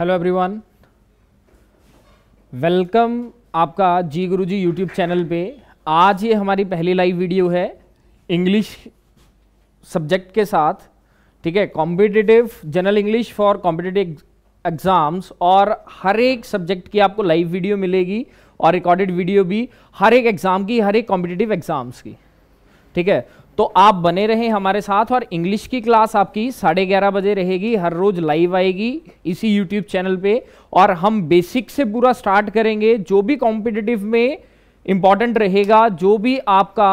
hello everyone welcome आपका जी गुरुजी YouTube channel पे आज ये हमारी पहली लाइव वीडियो है इंग्लिश सब्जेक्ट के साथ ठीक है competitive general English for competitive exams और हर एक सब्जेक्ट की आपको लाइव वीडियो मिलेगी और रिकॉर्डेड वीडियो भी हर एक एग्ज़ाम की हर एक कॉम्पिटिटिव एग्ज़ाम्स की ठीक है तो आप बने रहे हमारे साथ और इंग्लिश की क्लास आपकी साढ़े ग्यारह बजे रहेगी हर रोज़ लाइव आएगी इसी यूट्यूब चैनल पे और हम बेसिक से पूरा स्टार्ट करेंगे जो भी कॉम्पिटिटिव में इंपॉर्टेंट रहेगा जो भी आपका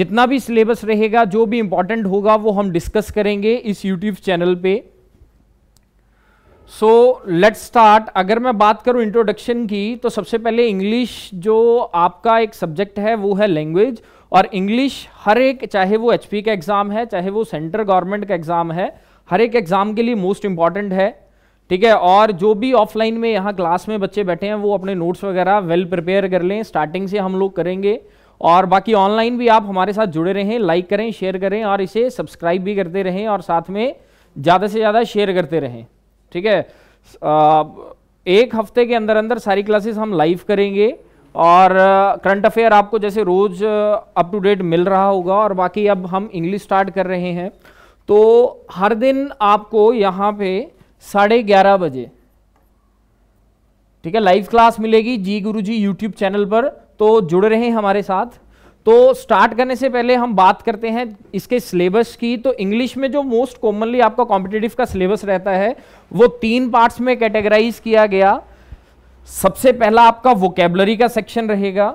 जितना भी सिलेबस रहेगा जो भी इंपॉर्टेंट होगा वो हम डिस्कस करेंगे इस यूट्यूब चैनल पर सो लेट स्टार्ट अगर मैं बात करूं इंट्रोडक्शन की तो सबसे पहले इंग्लिश जो आपका एक सब्जेक्ट है वो है लैंग्वेज और इंग्लिश हर एक चाहे वो एच का एग्ज़ाम है चाहे वो सेंट्रल गवर्नमेंट का एग्ज़ाम है हर एक एग्ज़ाम के लिए मोस्ट इम्पॉर्टेंट है ठीक है और जो भी ऑफलाइन में यहाँ क्लास में बच्चे बैठे हैं वो अपने नोट्स वगैरह वेल प्रिपेयर कर लें स्टार्टिंग से हम लोग करेंगे और बाकी ऑनलाइन भी आप हमारे साथ जुड़े रहें लाइक करें शेयर करें और इसे सब्सक्राइब भी करते रहें और साथ में ज़्यादा से ज़्यादा शेयर करते रहें ठीक है आ, एक हफ्ते के अंदर अंदर सारी क्लासेस हम लाइव करेंगे और करंट अफेयर आपको जैसे रोज़ अप टू डेट मिल रहा होगा और बाकी अब हम इंग्लिश स्टार्ट कर रहे हैं तो हर दिन आपको यहाँ पे साढ़े ग्यारह बजे ठीक है लाइव क्लास मिलेगी जी गुरुजी यूट्यूब चैनल पर तो जुड़ रहे हैं हमारे साथ तो स्टार्ट करने से पहले हम बात करते हैं इसके सिलेबस की तो इंग्लिश में जो मोस्ट कॉमनली आपका कॉम्पिटेटिव का सिलेबस रहता है वो तीन पार्ट्स में कैटेगराइज किया गया सबसे पहला आपका वोकेबलरी का सेक्शन रहेगा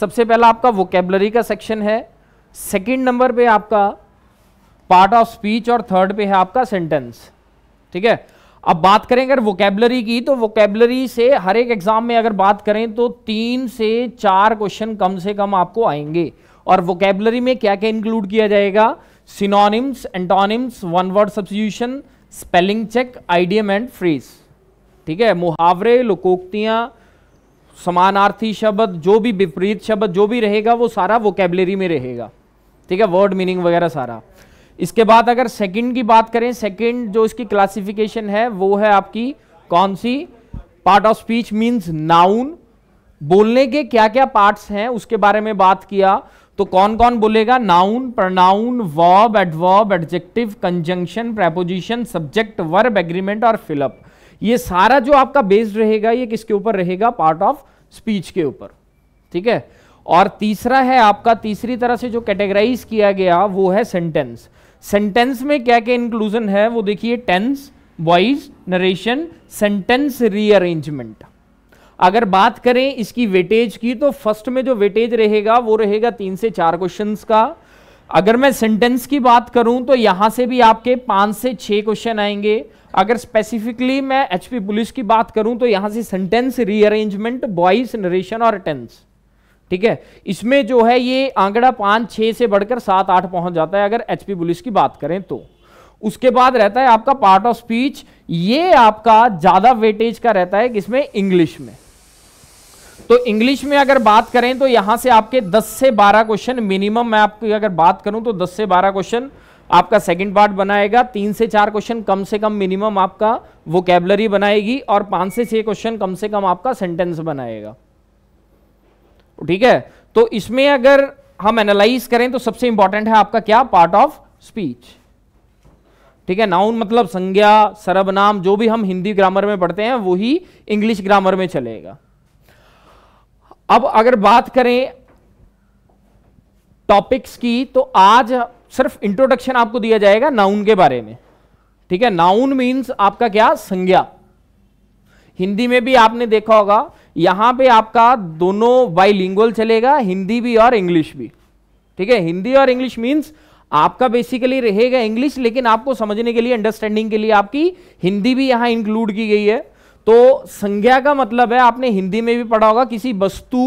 सबसे पहला आपका वोकेबलरी का सेक्शन है सेकंड नंबर पे आपका पार्ट ऑफ स्पीच और थर्ड पे है आपका सेंटेंस ठीक है अब बात करें अगर वोकेबलरी की तो वोकेबलरी से हर एक एग्जाम में अगर बात करें तो तीन से चार क्वेश्चन कम से कम आपको आएंगे और वोकेबलरी में क्या क्या इंक्लूड किया जाएगा synonyms antonyms one word substitution spelling check idiom and phrase ठीक है मुहावरे लोकोक्तियां समानार्थी शब्द जो भी विपरीत शब्द जो भी रहेगा वो सारा वोकेबलरी में रहेगा ठीक है वर्ड मीनिंग वगैरह सारा इसके बाद अगर सेकंड की बात करें सेकंड जो इसकी क्लासिफिकेशन है वो है आपकी कौन सी part of speech means noun बोलने के क्या क्या पार्ट्स हैं उसके बारे में बात किया तो कौन कौन बोलेगा noun pronoun verb adverb adjective conjunction preposition subject verb agreement और फिलअप ये सारा जो आपका बेस्ड रहेगा ये किसके ऊपर रहेगा पार्ट ऑफ स्पीच के ऊपर ठीक है और तीसरा है आपका तीसरी तरह से जो कैटेगराइज किया गया वो है सेंटेंस सेंटेंस में क्या क्या इंक्लूजन है वो देखिए tense voice narration sentence rearrangement अगर बात करें इसकी वेटेज की तो फर्स्ट में जो वेटेज रहेगा वो रहेगा तीन से चार क्वेश्चन का अगर मैं सेंटेंस की बात करूं तो यहां से भी आपके पांच से छह क्वेश्चन आएंगे अगर स्पेसिफिकली मैं एचपी पुलिस की बात करूं तो यहां से सेंटेंस रीअरेंजमेंट वॉइस नरेशन और टेंस ठीक है इसमें जो है ये आंकड़ा पांच छह से बढ़कर सात आठ पहुंच जाता है अगर एचपी पुलिस की बात करें तो उसके बाद रहता है आपका पार्ट ऑफ स्पीच ये आपका ज्यादा वेटेज का रहता है किसमें इंग्लिश में तो इंग्लिश में अगर बात करें तो यहां से आपके 10 से 12 क्वेश्चन मिनिमम मैं आपकी अगर बात करूं तो 10 से 12 क्वेश्चन आपका सेकंड पार्ट बनाएगा तीन से चार क्वेश्चन कम से कम मिनिमम आपका वो बनाएगी और पांच से छह क्वेश्चन कम से कम आपका सेंटेंस बनाएगा ठीक है तो इसमें अगर हम एनालाइज करें तो सबसे इंपॉर्टेंट है आपका क्या पार्ट ऑफ स्पीच ठीक है नाउन मतलब संज्ञा सर्वनाम जो भी हम हिंदी ग्रामर में पढ़ते हैं वही इंग्लिश ग्रामर में चलेगा अब अगर बात करें टॉपिक्स की तो आज सिर्फ इंट्रोडक्शन आपको दिया जाएगा नाउन के बारे में ठीक है नाउन मीन्स आपका क्या संज्ञा हिंदी में भी आपने देखा होगा यहां पे आपका दोनों बाई चलेगा हिंदी भी और इंग्लिश भी ठीक है हिंदी और इंग्लिश मीन्स आपका बेसिकली रहेगा इंग्लिश लेकिन आपको समझने के लिए अंडरस्टैंडिंग के लिए आपकी हिंदी भी यहां इंक्लूड की गई है तो संज्ञा का मतलब है आपने हिंदी में भी पढ़ा होगा किसी वस्तु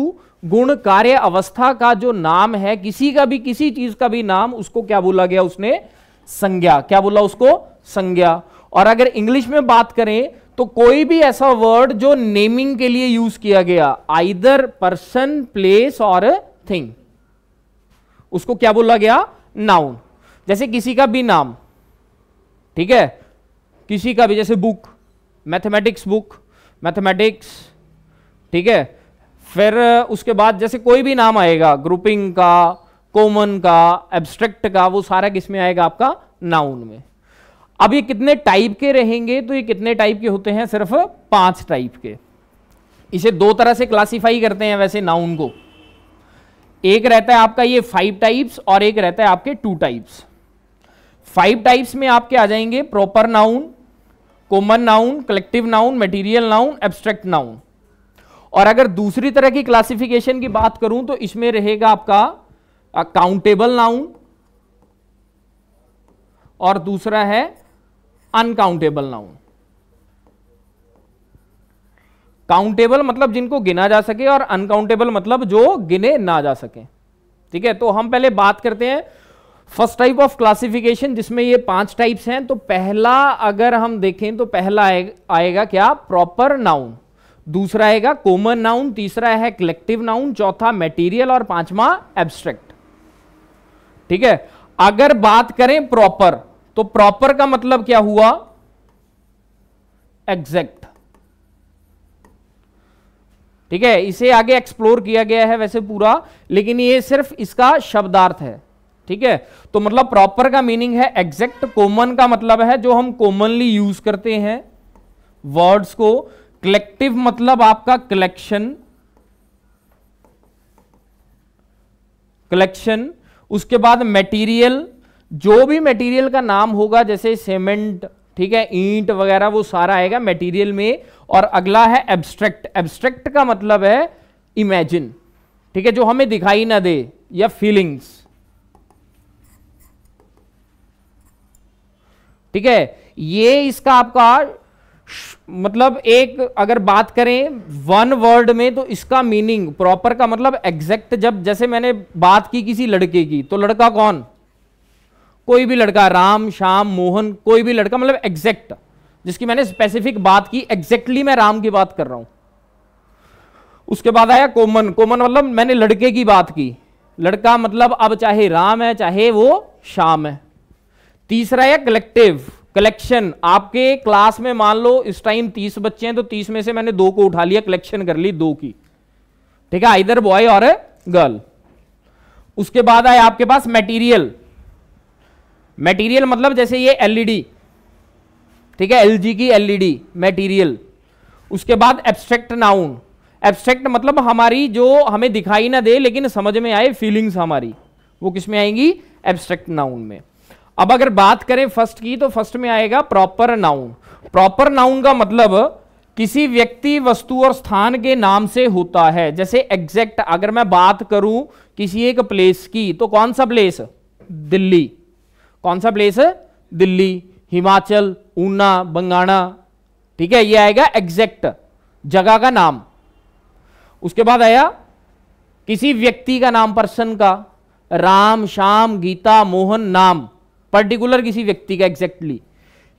गुण कार्य अवस्था का जो नाम है किसी का भी किसी चीज का भी नाम उसको क्या बोला गया उसने संज्ञा क्या बोला उसको संज्ञा और अगर इंग्लिश में बात करें तो कोई भी ऐसा वर्ड जो नेमिंग के लिए यूज किया गया आइदर पर्सन प्लेस और थिंग उसको क्या बोला गया नाउन जैसे किसी का भी नाम ठीक है किसी का भी जैसे बुक मैथमेटिक्स बुक मैथमेटिक्स ठीक है फिर उसके बाद जैसे कोई भी नाम आएगा ग्रुपिंग का कॉमन का एब्स्ट्रैक्ट का वो सारा किस में आएगा आपका नाउन में अब ये कितने टाइप के रहेंगे तो ये कितने टाइप के होते हैं सिर्फ पांच टाइप के इसे दो तरह से क्लासिफाई करते हैं वैसे नाउन को एक रहता है आपका ये फाइव टाइप्स और एक रहता है आपके टू टाइप्स फाइव टाइप्स में आपके आ जाएंगे proper noun common noun collective noun material noun abstract noun और अगर दूसरी तरह की क्लासिफिकेशन की बात करूं तो इसमें रहेगा आपका काउंटेबल नाउन और दूसरा है अनकाउंटेबल नाउन काउंटेबल मतलब जिनको गिना जा सके और अनकाउंटेबल मतलब जो गिने ना जा सके ठीक है तो हम पहले बात करते हैं फर्स्ट टाइप ऑफ क्लासिफिकेशन जिसमें ये पांच टाइप्स हैं तो पहला अगर हम देखें तो पहला आएगा क्या प्रॉपर नाउन दूसरा आएगा कॉमन नाउन तीसरा है कलेक्टिव नाउन चौथा मेटीरियल और पांचवा एब्स्ट्रैक्ट ठीक है अगर बात करें प्रॉपर तो प्रॉपर का मतलब क्या हुआ एग्जैक्ट ठीक है इसे आगे एक्सप्लोर किया गया है वैसे पूरा लेकिन ये सिर्फ इसका शब्दार्थ है ठीक है तो मतलब प्रॉपर का मीनिंग है एग्जैक्ट कॉमन का मतलब है जो हम कॉमनली यूज करते हैं वर्ड्स को कलेक्टिव मतलब आपका कलेक्शन कलेक्शन उसके बाद मटेरियल जो भी मटेरियल का नाम होगा जैसे सीमेंट ठीक है ईंट वगैरह वो सारा आएगा मटेरियल में और अगला है एब्स्ट्रैक्ट एब्स्ट्रैक्ट का मतलब है इमेजिन ठीक है जो हमें दिखाई ना दे या फीलिंग्स ठीक है ये इसका आपका मतलब एक अगर बात करें वन वर्ड में तो इसका मीनिंग प्रॉपर का मतलब एग्जैक्ट जब जैसे मैंने बात की किसी लड़के की तो लड़का कौन कोई भी लड़का राम श्याम मोहन कोई भी लड़का मतलब एग्जैक्ट जिसकी मैंने स्पेसिफिक बात की एग्जैक्टली मैं राम की बात कर रहा हूं उसके बाद आया कोमन कोमन मतलब मैंने लड़के की बात की लड़का मतलब अब चाहे राम है चाहे वो श्याम है तीसरा है कलेक्टिव कलेक्शन आपके क्लास में मान लो इस टाइम तीस बच्चे हैं तो तीस में से मैंने दो को उठा लिया कलेक्शन कर ली दो की ठीक है आइदर बॉय और गर्ल उसके बाद आए आपके पास मटेरियल मटेरियल मतलब जैसे ये एलईडी e ठीक है एलजी की एलईडी मटेरियल e उसके बाद एब्स्ट्रैक्ट नाउन एब्स्ट्रैक्ट मतलब हमारी जो हमें दिखाई ना दे लेकिन समझ में आए फीलिंग्स हमारी वो किसमें आएंगी एब्स्ट्रैक्ट नाउन में अब अगर बात करें फर्स्ट की तो फर्स्ट में आएगा प्रॉपर नाउन प्रॉपर नाउन का मतलब किसी व्यक्ति वस्तु और स्थान के नाम से होता है जैसे एग्जैक्ट अगर मैं बात करूं किसी एक प्लेस की तो कौन सा प्लेस दिल्ली कौन सा प्लेस दिल्ली हिमाचल ऊना बंगाणा ठीक है ये आएगा एग्जैक्ट जगह का नाम उसके बाद आया किसी व्यक्ति का नाम पर्सन का राम श्याम गीता मोहन नाम पर्टिकुलर किसी व्यक्ति का एग्जैक्टली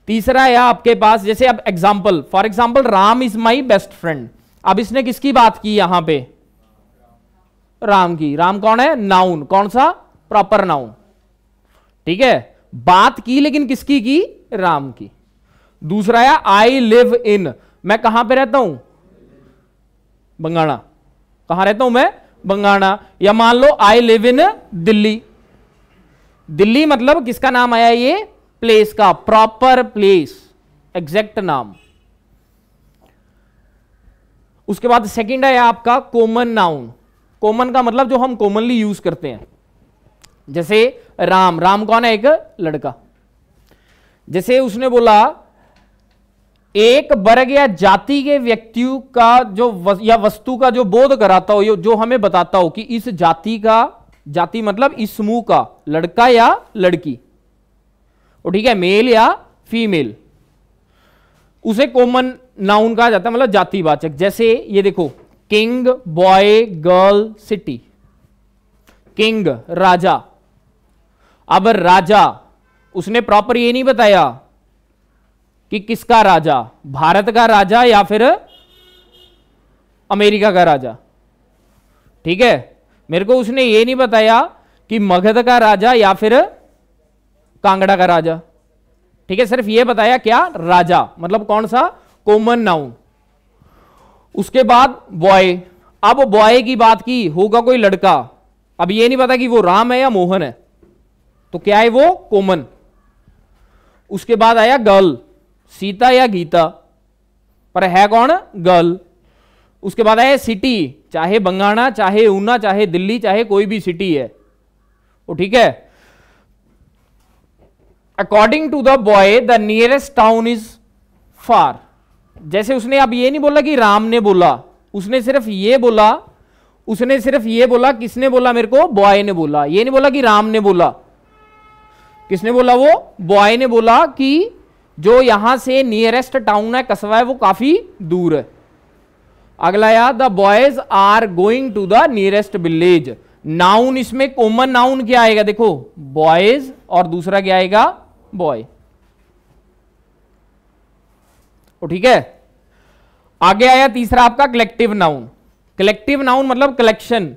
तीसरा है आपके पास जैसे अब example for example Ram is my best friend अब इसने किसकी बात की यहां पे राम की राम कौन है नाउन कौन सा प्रॉपर नाउन ठीक है बात की लेकिन किसकी की राम की दूसरा है आई लिव इन मैं कहां पे रहता हूं बंगाणा कहां रहता हूं मैं बंगाणा या मान लो I live in Delhi Delhi मतलब किसका नाम आया ये प्लेस का प्रॉपर प्लेस एग्जैक्ट नाम उसके बाद सेकंड है आपका कॉमन नाउन कॉमन का मतलब जो हम कॉमनली यूज करते हैं जैसे राम राम कौन है एक लड़का जैसे उसने बोला एक वर्ग या जाति के व्यक्तियों का जो वस, या वस्तु का जो बोध कराता हो जो हमें बताता हो कि इस जाति का जाति मतलब इस समूह का लड़का या लड़की और ठीक है मेल या फीमेल उसे कॉमन नाउन कहा जाता है मतलब जातिवाचक जैसे ये देखो king boy girl city king राजा अब राजा उसने प्रॉपर ये नहीं बताया कि किसका राजा भारत का राजा या फिर अमेरिका का राजा ठीक है मेरे को उसने ये नहीं बताया कि मगध का राजा या फिर कांगड़ा का राजा ठीक है सिर्फ ये बताया क्या राजा मतलब कौन सा कॉमन नाउन उसके बाद बॉय अब बॉय की बात की होगा कोई लड़का अब ये नहीं पता कि वो राम है या मोहन है तो क्या है वो कॉमन उसके बाद आया गर्ल सीता या गीता पर है कौन गर्ल उसके बाद आया सिटी चाहे बंगाना चाहे ऊना चाहे दिल्ली चाहे कोई भी सिटी है वो ठीक है according to the boy the nearest town is far जैसे उसने अब ये नहीं बोला कि राम ने बोला उसने सिर्फ ये बोला उसने सिर्फ ये बोला किसने बोला मेरे को बॉय ने बोला ये नहीं बोला कि राम ने बोला किसने बोला वो बॉय ने बोला कि जो यहां से नियरेस्ट टाउन है कस्बा है वो काफी दूर है अगला याद the boys are going to the nearest village noun इसमें कॉमन नाउन क्या आएगा देखो बॉयज और दूसरा क्या आएगा बॉय तो ठीक है आगे आया तीसरा आपका कलेक्टिव नाउन कलेक्टिव नाउन मतलब कलेक्शन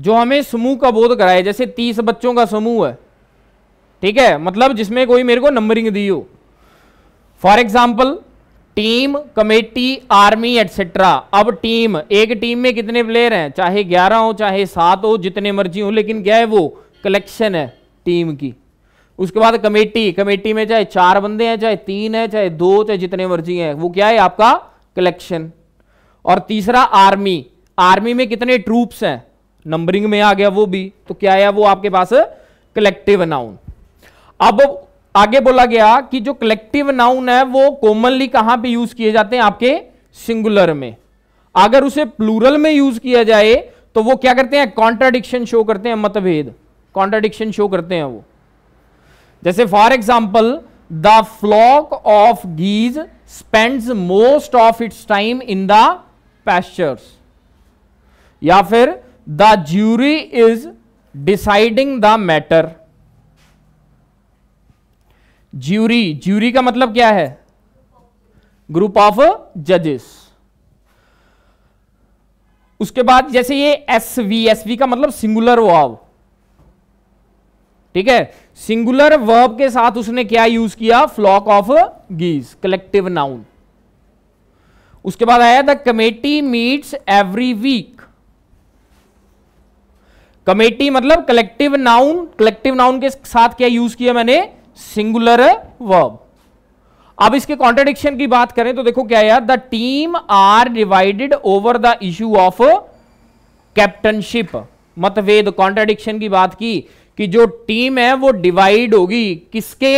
जो हमें समूह का बोध कराए जैसे तीस बच्चों का समूह है ठीक है मतलब जिसमें कोई मेरे को नंबरिंग दी हो for example team committee army etcetera अब टीम एक टीम में कितने प्लेयर हैं चाहे ग्यारह हो चाहे सात हो जितने मर्जी हो लेकिन क्या है वो कलेक्शन है टीम की उसके बाद कमेटी कमेटी में चाहे चार बंदे हैं चाहे तीन है चाहे दो चाहे जितने मर्जी हैं वो क्या है आपका कलेक्शन और तीसरा आर्मी आर्मी में कितने ट्रूप्स हैं नंबरिंग में आ गया वो भी तो क्या है वो आपके पास कलेक्टिव अनाउन अब आगे बोला गया कि जो कलेक्टिव नाउन है वो कॉमनली कहां पे यूज किए जाते हैं आपके सिंगुलर में अगर उसे प्लूरल में यूज किया जाए तो वो क्या करते हैं कॉन्ट्राडिक्शन शो करते हैं मतभेद कॉन्ट्राडिक्शन शो करते हैं वो जैसे for example the flock of geese spends most of its time in the pastures या फिर the jury is deciding the matter jury jury का मतलब क्या है ग्रुप ऑफ जजेस उसके बाद जैसे ये एस वी एस वी का मतलब सिंगुलर वर्ब ठीक है सिंगुलर वर्ब के साथ उसने क्या यूज किया flock of geese collective noun उसके बाद आया the committee meets every week committee मतलब कलेक्टिव नाउन कलेक्टिव नाउन के साथ क्या यूज किया मैंने सिंगुलर वर्ब अब इसके कॉन्ट्रेडिक्शन की बात करें तो देखो क्या यार the team are divided over the issue of captaincy मतभेद कॉन्ट्रेडिक्शन की बात की कि जो टीम है वो डिवाइड होगी किसके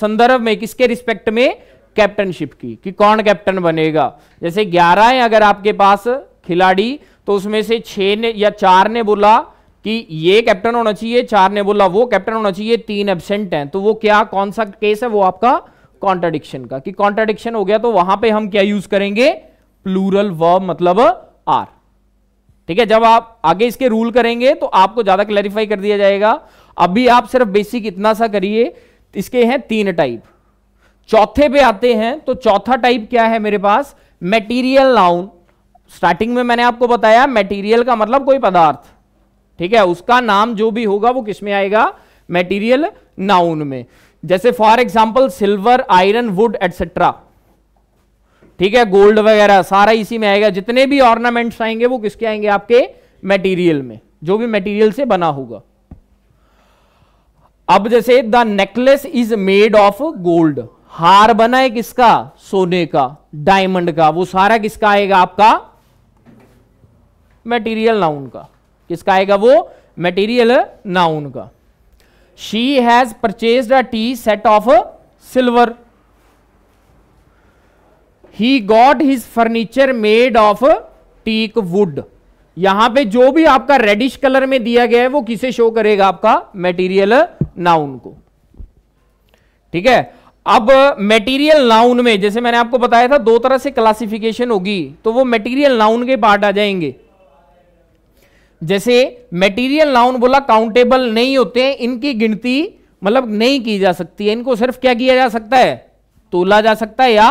संदर्भ में किसके रिस्पेक्ट में कैप्टनशिप की कि कौन कैप्टन बनेगा जैसे ग्यारह है अगर आपके पास खिलाड़ी तो उसमें से छह ने या चार ने बोला कि ये कैप्टन होना चाहिए चार ने बोला वो कैप्टन होना चाहिए तीन एबसेंट हैं तो वो क्या कौन सा केस है वो आपका कॉन्ट्राडिक्शन का कि कॉन्ट्राडिक्शन हो गया तो वहां पे हम क्या यूज करेंगे प्लूरल व मतलब आर ठीक है जब आप आगे इसके रूल करेंगे तो आपको ज्यादा क्लैरिफाई कर दिया जाएगा अभी आप सिर्फ बेसिक इतना सा करिए इसके हैं तीन टाइप चौथे पे आते हैं तो चौथा टाइप क्या है मेरे पास मेटीरियल नाउन स्टार्टिंग में मैंने आपको बताया मेटीरियल का मतलब कोई पदार्थ ठीक है उसका नाम जो भी होगा वो किसमें आएगा मेटीरियल नाउन में जैसे for example silver iron wood etcetera ठीक है गोल्ड वगैरह सारा इसी में आएगा जितने भी ऑर्नामेंट्स आएंगे वो किसके आएंगे आपके मेटीरियल में जो भी मेटीरियल से बना होगा अब जैसे the necklace is made of gold हार बना है किसका सोने का डायमंड का वो सारा किसका आएगा आपका मेटीरियल नाउन का किसका आएगा वो मटेरियल नाउन का she has purchase a tea set of silver he got his furniture made of teak wood यहां पे जो भी आपका रेडिश कलर में दिया गया है वो किसे शो करेगा आपका मेटीरियल नाउन को ठीक है अब मेटीरियल नाउन में जैसे मैंने आपको बताया था दो तरह से क्लासिफिकेशन होगी तो वो मेटीरियल नाउन के पार्ट आ जाएंगे जैसे मेटीरियल नाउन बोला काउंटेबल नहीं होते इनकी गिनती मतलब नहीं की जा सकती है इनको सिर्फ क्या किया जा सकता है तोला जा सकता है या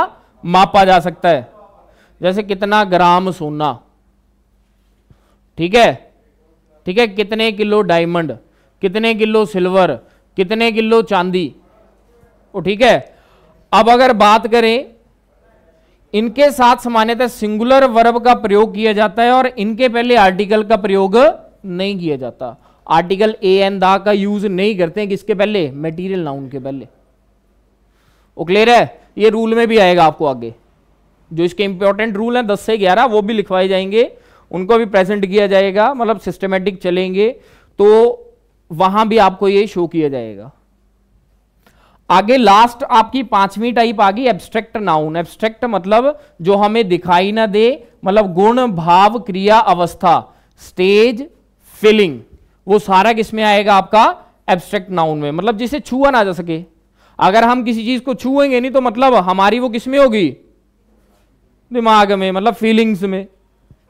मापा जा सकता है जैसे कितना ग्राम सोना ठीक है ठीक है कितने किलो डायमंड कितने किलो सिल्वर कितने किलो चांदी ठीक है अब अगर बात करें इनके साथ सामान्यतः सिंगुलर वर्ब का प्रयोग किया जाता है और इनके पहले आर्टिकल का प्रयोग नहीं किया जाता आर्टिकल ए एन दा का यूज नहीं करते हैं किसके पहले मटेरियल नाउन के पहले वो क्लियर है ये रूल में भी आएगा आपको आगे जो इसके इंपॉर्टेंट रूल हैं दस से ग्यारह वो भी लिखवाए जाएंगे उनको भी प्रेजेंट किया जाएगा मतलब सिस्टमेटिक चलेंगे तो वहां भी आपको ये शो किया जाएगा आगे लास्ट आपकी पांचवी टाइप आ गई एब्स्ट्रैक्ट नाउन एब्स्ट्रैक्ट मतलब जो हमें दिखाई ना दे मतलब गुण भाव क्रिया अवस्था स्टेज फीलिंग वो सारा किसमें आएगा आपका एब्स्ट्रैक्ट नाउन में मतलब जिसे छुआ ना जा सके अगर हम किसी चीज को छुएंगे नहीं तो मतलब हमारी वो किसमें होगी दिमाग में मतलब फीलिंग्स में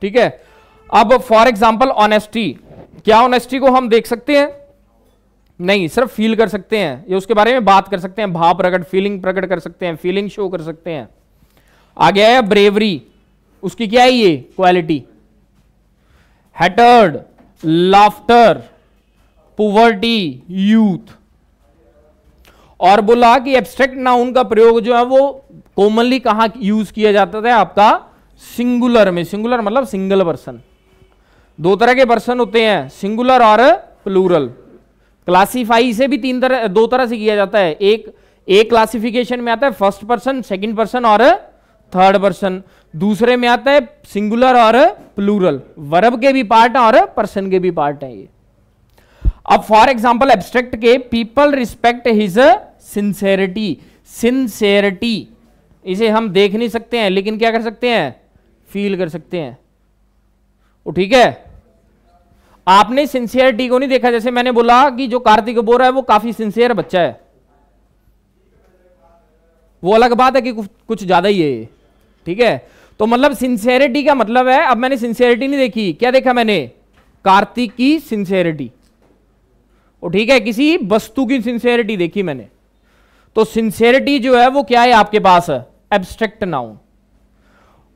ठीक है अब फॉर एग्जाम्पल ऑनेस्टी क्या ऑनेस्टी को हम देख सकते हैं नहीं सिर्फ फील कर सकते हैं या उसके बारे में बात कर सकते हैं भाव प्रकट फीलिंग प्रकट कर सकते हैं फीलिंग शो कर सकते हैं आ गया है ब्रेवरी उसकी क्या है ये quality hatred laughter poverty youth और बोला कि एब्स्ट्रैक्ट नाउन का प्रयोग जो है वो कॉमनली कहां यूज किया जाता था आपका सिंगुलर में सिंगुलर मतलब सिंगल पर्सन दो तरह के पर्सन होते हैं सिंगुलर और प्लूरल क्लासीफाई से भी तीन तरह दो तरह से किया जाता है एक एक क्लासिफिकेशन में आता है फर्स्ट पर्सन सेकंड पर्सन और थर्ड पर्सन दूसरे में आता है सिंगुलर और प्लूरल वर्ब के भी पार्ट है और पर्सन के भी पार्ट है ये अब फॉर एग्जाम्पल एब्स्ट्रैक्ट के people respect his sincerity sincerity इसे हम देख नहीं सकते हैं लेकिन क्या कर सकते हैं फील कर सकते हैं ठीक है आपने सिंसियरिटी को नहीं देखा जैसे मैंने बोला कि जो कार्तिक बोरा है वो काफी सिंसियर बच्चा है वो अलग बात है कि कुछ ज्यादा ही है ठीक है तो मतलब सिंसियरिटी का मतलब है अब मैंने सिंसियरिटी नहीं देखी क्या देखा मैंने कार्तिक की सिंसियरिटी और ठीक है किसी वस्तु की सिंसियरिटी देखी मैंने तो सिंसियरिटी जो है वो क्या है आपके पास abstract noun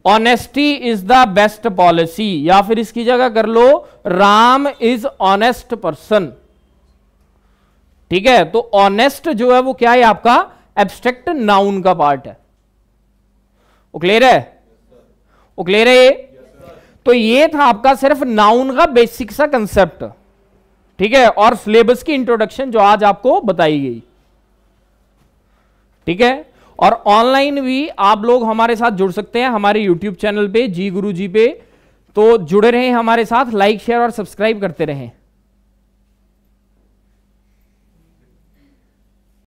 honesty is the best policy या फिर इसकी जगह कर लो राम इज ऑनेस्ट पर्सन ठीक है तो ऑनेस्ट जो है वो क्या है आपका एब्स्ट्रेक्ट नाउन का पार्ट है वो क्लियर है वो क्लियर है ये तो ये था आपका सिर्फ नाउन का बेसिक सा कंसेप्ट ठीक है और सिलेबस की इंट्रोडक्शन जो आज आपको बताई गई ठीक है और ऑनलाइन भी आप लोग हमारे साथ जुड़ सकते हैं हमारे यूट्यूब चैनल पे जी गुरु जी पे तो जुड़े रहें हमारे साथ लाइक शेयर और सब्सक्राइब करते रहें